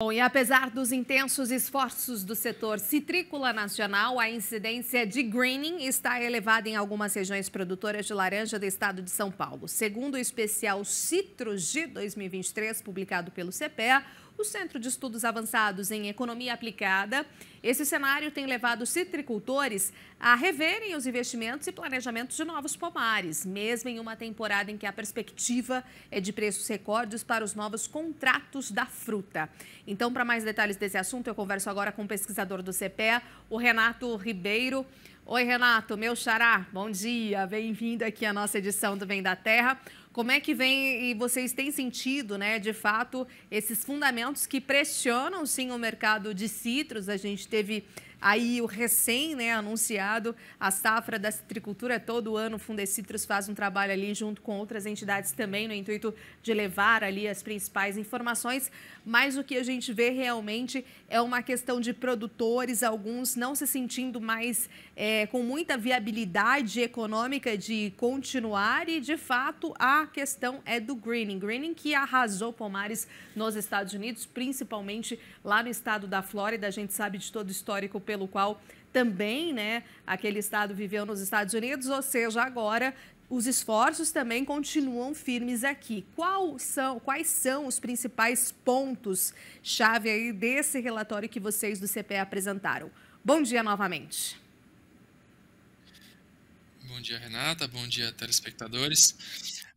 Bom, e apesar dos intensos esforços do setor citrícola nacional, a incidência de greening está elevada em algumas regiões produtoras de laranja do estado de São Paulo. Segundo o especial Citros de 2023, publicado pelo CPEA, o Centro de Estudos Avançados em Economia Aplicada. Esse cenário tem levado citricultores a reverem os investimentos e planejamentos de novos pomares, mesmo em uma temporada em que a perspectiva é de preços recordes para os novos contratos da fruta. Então, para mais detalhes desse assunto, eu converso agora com o pesquisador do CPE, o Renato Ribeiro. Oi, Renato, meu xará, bom dia, bem-vindo aqui à nossa edição do Bem da Terra. Como é que vem e vocês têm sentido, né, de fato, esses fundamentos que pressionam sim o mercado de citros? A gente teve aí o recém, né, anunciado, a safra da citricultura todo ano, o Fundecitrus faz um trabalho ali junto com outras entidades também no intuito de levar ali as principais informações, mas o que a gente vê realmente é uma questão de produtores, alguns não se sentindo mais é, com muita viabilidade econômica de continuar e, de fato, a questão é do greening. Greening que arrasou pomares nos Estados Unidos, principalmente lá no estado da Flórida, a gente sabe de todo o histórico pelo qual também né, aquele estado viveu nos Estados Unidos, ou seja, agora os esforços também continuam firmes aqui. São, quais são os principais pontos chave aí desse relatório que vocês do CPE apresentaram? Bom dia novamente. Bom dia, Renata. Bom dia, telespectadores.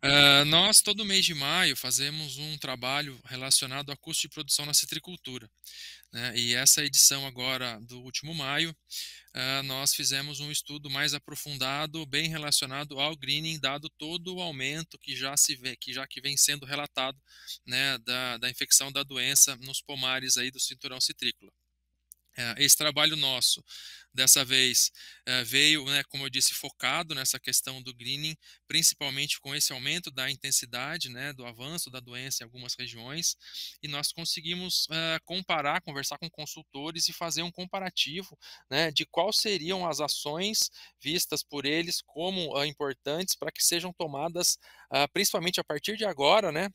Uh, nós, todo mês de maio, fazemos um trabalho relacionado a custo de produção na citricultura. Né? E essa edição agora do último maio, uh, nós fizemos um estudo mais aprofundado, bem relacionado ao greening, dado todo o aumento que já se vê, que já que vem sendo relatado né, da, da infecção da doença nos pomares aí do cinturão citrícola. É, esse trabalho nosso dessa vez é, veio, né, como eu disse, focado nessa questão do greening, principalmente com esse aumento da intensidade, né, do avanço da doença em algumas regiões, e nós conseguimos uh, comparar, conversar com consultores e fazer um comparativo, né, de quais seriam as ações vistas por eles como uh, importantes para que sejam tomadas, uh, principalmente a partir de agora, né,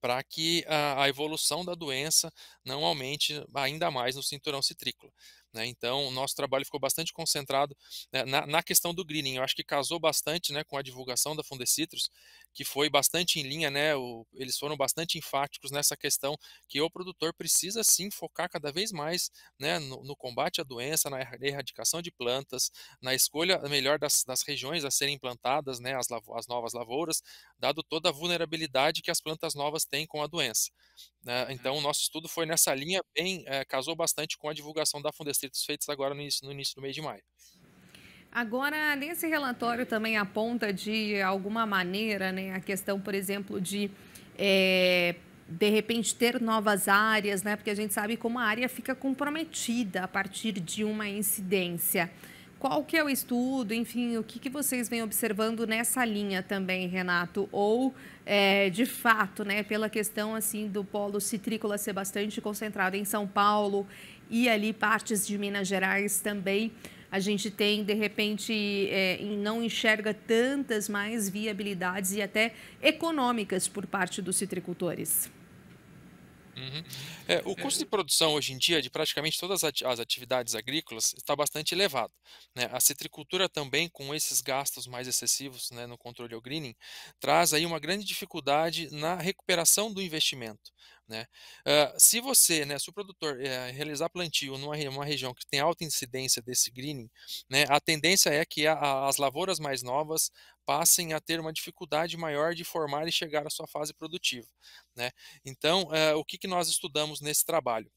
para que a, a, evolução da doença não aumente ainda mais no cinturão citrículo. Né? Então, o nosso trabalho ficou bastante concentrado né, na, na, questão do greening. Eu acho que casou bastante né, com a divulgação da Fundecitrus, que foi bastante em linha, né, o, eles foram bastante enfáticos nessa questão que o produtor precisa sim focar cada vez mais né, no, no combate à doença, na erradicação de plantas, na escolha melhor das, das regiões a serem plantadas, né, as, as novas lavouras, dado toda a vulnerabilidade que as plantas novas têm com a doença. Né, então, o uhum. nosso estudo foi nessa linha, bem eh, casou bastante com a divulgação da Fundestritos feitos agora no início, no início do mês de maio. Agora, nesse relatório também aponta de alguma maneira né, a questão, por exemplo, de é, de repente ter novas áreas, né, porque a gente sabe como a área fica comprometida a partir de uma incidência. Qual que é o estudo, enfim, o que, que vocês vêm observando nessa linha também, Renato? Ou, é, de fato, né, pela questão assim do polo citrícola ser bastante concentrado em São Paulo e ali partes de Minas Gerais também, a gente tem, de repente, é, não enxerga tantas mais viabilidades e até econômicas por parte dos citricultores? Uhum. É, o custo de produção hoje em dia de praticamente todas as atividades agrícolas está bastante elevado. Né? A citricultura também, com esses gastos mais excessivos né, no controle ao greening, traz aí uma grande dificuldade na recuperação do investimento. Né? Uh, se você, né, se o produtor uh, realizar plantio numa uma região que tem alta incidência desse greening, né, a tendência é que a, a, as lavouras mais novas passem a ter uma dificuldade maior de formar e chegar à sua fase produtiva. Né? Então, uh, o que, que nós estudamos nesse trabalho?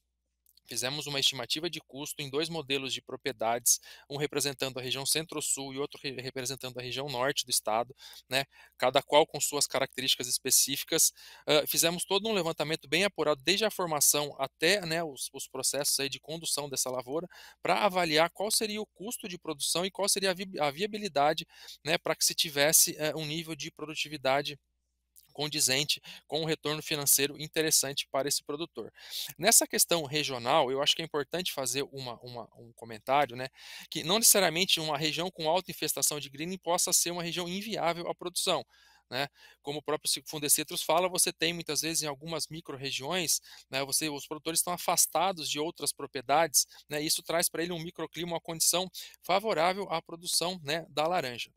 Fizemos uma estimativa de custo em dois modelos de propriedades, um representando a região centro-sul e outro representando a região norte do estado, né, cada qual com suas características específicas. Uh, fizemos todo um levantamento bem apurado, desde a formação até né, os, os processos aí de condução dessa lavoura, para avaliar qual seria o custo de produção e qual seria a, vi a viabilidade né, para que se tivesse uh, um nível de produtividade condizente com um retorno financeiro interessante para esse produtor. Nessa questão regional, eu acho que é importante fazer uma, uma, um comentário, né, que não necessariamente uma região com alta infestação de greening possa ser uma região inviável à produção. Né? Como o próprio Fundecetros fala, você tem muitas vezes em algumas micro-regiões, né, você, os produtores estão afastados de outras propriedades, né, e isso traz para ele um microclima, uma condição favorável à produção né, da laranja.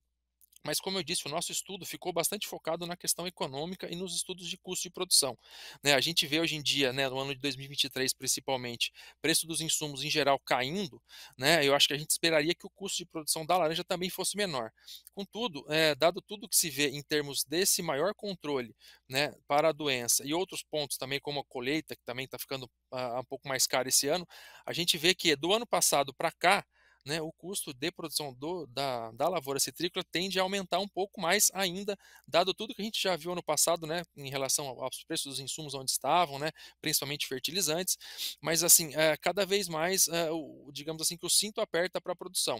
Mas, como eu disse, o nosso estudo ficou bastante focado na questão econômica e nos estudos de custo de produção. Né, a gente vê hoje em dia, né, no ano de 2023 principalmente, preço dos insumos em geral caindo. Né, eu acho que a gente esperaria que o custo de produção da laranja também fosse menor. Contudo, é, dado tudo que se vê em termos desse maior controle né, para a doença e outros pontos também, como a colheita, que também está ficando uh, um pouco mais cara esse ano, a gente vê que do ano passado para cá, né, o custo de produção do, da, da lavoura citrícola tende a aumentar um pouco mais ainda, dado tudo que a gente já viu ano passado, né, em relação aos preços dos insumos onde estavam, né, principalmente fertilizantes, mas assim, é, cada vez mais, é, o, digamos assim, que o cinto aperta para a produção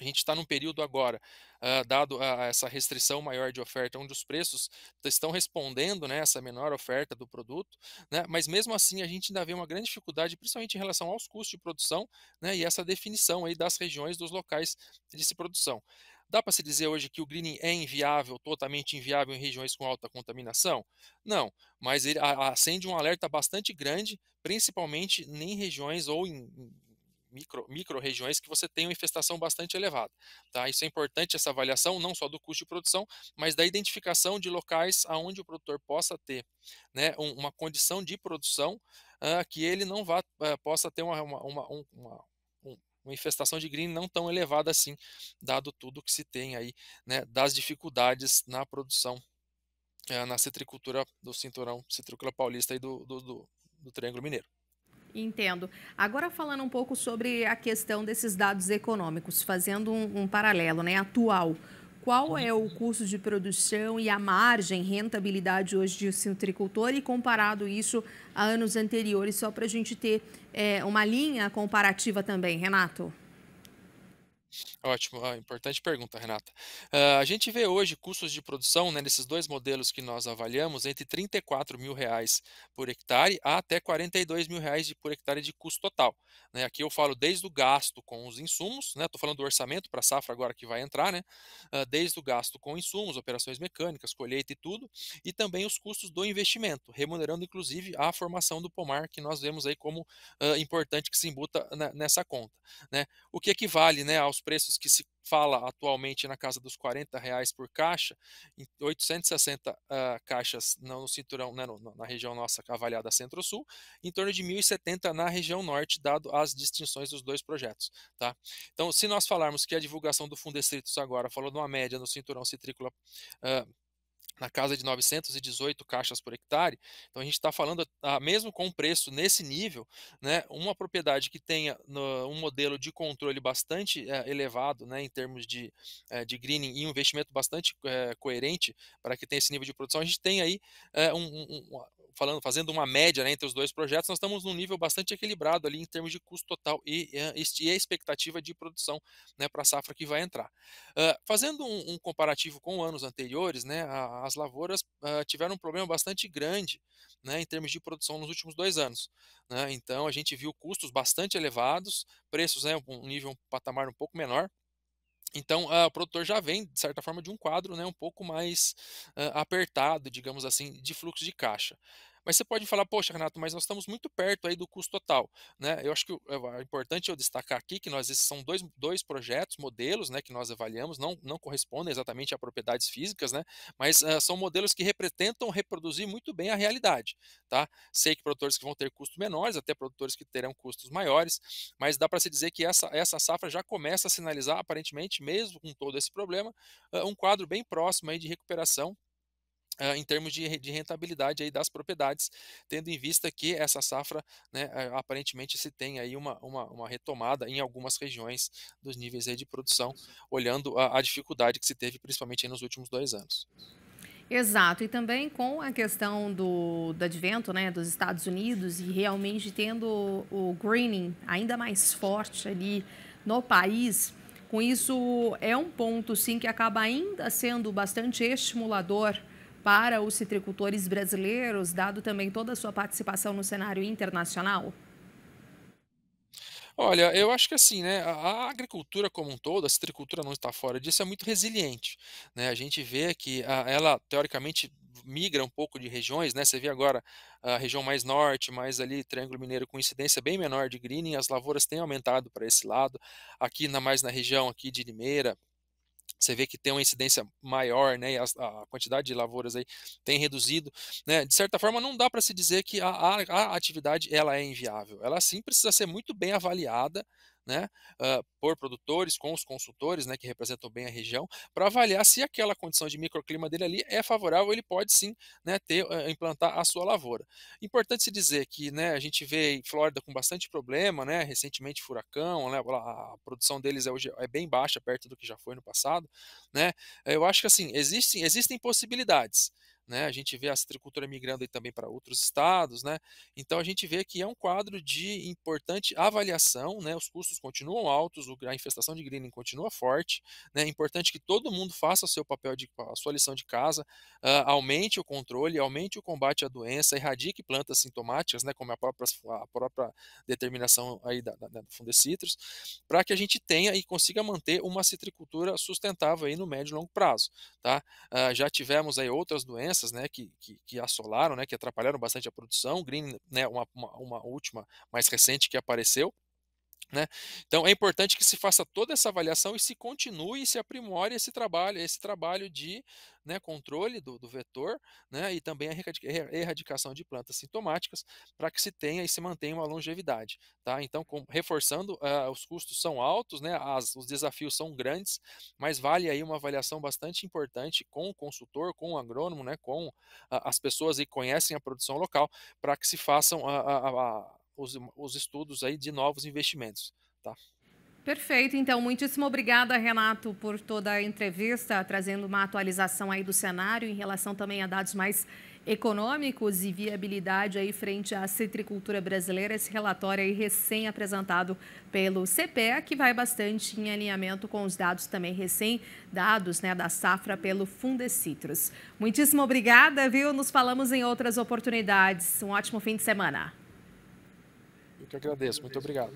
a gente está num período agora, uh, dado a, a essa restrição maior de oferta, onde os preços estão respondendo né, essa menor oferta do produto, né, mas mesmo assim a gente ainda vê uma grande dificuldade, principalmente em relação aos custos de produção né, e essa definição aí das regiões, dos locais de se produção. Dá para se dizer hoje que o greening é inviável, totalmente inviável em regiões com alta contaminação? Não, mas ele acende um alerta bastante grande, principalmente em regiões ou em, em micro, micro regiões que você tem uma infestação bastante elevada. Tá? Isso é importante, essa avaliação, não só do custo de produção, mas da identificação de locais aonde o produtor possa ter né, uma condição de produção uh, que ele não vá, uh, possa ter uma, uma, uma, uma uma infestação de green não tão elevada assim, dado tudo que se tem aí, né, das dificuldades na produção ah, na citricultura do cinturão, citricultura paulista e do, do, do, do Triângulo Mineiro. Entendo. Agora falando um pouco sobre a questão desses dados econômicos, fazendo um, um paralelo, né, atual. Qual é o custo de produção e a margem, rentabilidade hoje de um citricultor e comparado isso a anos anteriores, só para a gente ter é, uma linha comparativa também, Renato? Ótimo, importante pergunta, Renata. Ah, a gente vê hoje custos de produção, né, nesses dois modelos que nós avaliamos, entre 34 mil reais por hectare a até 42 mil reais por hectare de custo total. Né, aqui eu falo desde o gasto com os insumos, né, estou falando do orçamento para a safra agora que vai entrar, né, ah, desde o gasto com insumos, operações mecânicas, colheita e tudo, e também os custos do investimento, remunerando inclusive a formação do pomar, que nós vemos aí como ah, importante que se embuta nessa conta. Né. O que equivale né, aos os preços que se fala atualmente na casa dos 40 reais por caixa, 860 uh, ah, caixas no cinturão, né, no, na região nossa avaliada Centro-Sul, em torno de 1.070 na região norte, dado as distinções dos dois projetos. Tá? Então, se nós falarmos que a divulgação do Fundo é Estritos agora falou de uma média no cinturão citrícola uh, na casa de 918 caixas por hectare. Então a gente está falando, ah, mesmo com um preço nesse nível, né, uma propriedade que tenha um modelo de controle bastante eh, elevado né, em termos de, eh, de greening e um investimento bastante eh, coerente para que tenha esse nível de produção, a gente tem aí um, um, falando, fazendo uma média né, entre os dois projetos, nós estamos num nível bastante equilibrado ali em termos de custo total e, e a expectativa de produção né, para a safra que vai entrar. Uh, fazendo um, um, comparativo com anos anteriores, né, a, as lavouras uh, tiveram um problema bastante grande né, em termos de produção nos últimos dois anos. Né? Então, a gente viu custos bastante elevados, preços, né, um nível, um patamar um pouco menor. Então, uh, o produtor já vem, de certa forma, de um quadro né, um pouco mais uh, apertado, digamos assim, de fluxo de caixa. Mas você pode falar, poxa, Renato, mas nós estamos muito perto aí do custo total. Né? Eu acho que é importante eu destacar aqui que nós esses são dois, dois projetos, modelos né, que nós avaliamos, não, não correspondem exatamente a propriedades físicas, né, mas uh, são modelos que representam reproduzir muito bem a realidade. Tá? Sei que produtores que vão ter custos menores, até produtores que terão custos maiores, mas dá para se dizer que essa, essa safra já começa a sinalizar, aparentemente, mesmo com todo esse problema, uh, um quadro bem próximo aí de recuperação em termos de, de, rentabilidade aí das propriedades, tendo em vista que essa safra, né, aparentemente se tem aí uma, uma, uma, retomada em algumas regiões dos níveis aí de produção, olhando a, a dificuldade que se teve principalmente nos últimos dois anos. Exato, e também com a questão do, do advento né, dos Estados Unidos e realmente tendo o greening ainda mais forte ali no país, com isso é um ponto sim que acaba ainda sendo bastante estimulador para os citricultores brasileiros, dado também toda a sua participação no cenário internacional? Olha, eu acho que assim, né, a agricultura como um todo, a citricultura não está fora disso, é muito resiliente, né? A gente vê que ela teoricamente migra um pouco de regiões, né? Você vê agora a região mais norte, mais ali Triângulo Mineiro com incidência bem menor de greening, as lavouras têm aumentado para esse lado. Aqui na mais na região aqui de Limeira, você vê que tem uma incidência maior, né, a, a, quantidade de lavouras aí tem reduzido, né, de certa forma não dá para se dizer que a, a, a, atividade ela é inviável, ela sim precisa ser muito bem avaliada, né, uh, por produtores, com os consultores, né, que representam bem a região, para avaliar se aquela condição de microclima dele ali é favorável, ele pode sim, né, ter, uh, implantar a sua lavoura. Importante se dizer que, né, a gente vê Flórida com bastante problema, né, recentemente furacão, né, a produção deles é, hoje, é bem baixa, perto do que já foi no passado, né, eu acho que, assim, existem, existem possibilidades, né? A gente vê a citricultura migrando aí também para outros estados, né? Então a gente vê que é um quadro de importante avaliação, né? Os custos continuam altos, a infestação de greening continua forte, né? É importante que todo mundo faça o seu papel de a sua lição de casa, uh, aumente o controle, aumente o combate à doença, erradique plantas sintomáticas, né? Como a própria, a própria determinação aí da, da, da Fundecitrus, para que a gente tenha e consiga manter uma citricultura sustentável aí no médio e longo prazo, tá? Uh, já tivemos aí outras doenças doenças né, que, que, que, assolaram, né, que atrapalharam bastante a produção, green, né, uma, uma, uma última mais recente que apareceu, né? Então é importante que se faça toda essa avaliação e se continue e se aprimore esse trabalho, esse trabalho de né, controle do, do vetor né, e também a erradicação de plantas sintomáticas para que se tenha e se mantenha uma longevidade. Tá? Então, com, reforçando, uh, os custos são altos, né, as, os desafios são grandes, mas vale aí uma avaliação bastante importante com o consultor, com o agrônomo, né, com uh, as pessoas que conhecem a produção local, para que se façam a, a, a os, os estudos aí de novos investimentos. Tá? Perfeito, então, muitíssimo obrigada, Renato, por toda a entrevista, trazendo uma atualização aí do cenário em relação também a dados mais econômicos e viabilidade aí frente à citricultura brasileira, esse relatório aí recém-apresentado pelo CPE, que vai bastante em alinhamento com os dados também recém-dados né, da safra pelo Fundecitrus. Muitíssimo obrigada, viu? Nos falamos em outras oportunidades. Um ótimo fim de semana que agradeço. Muito obrigado.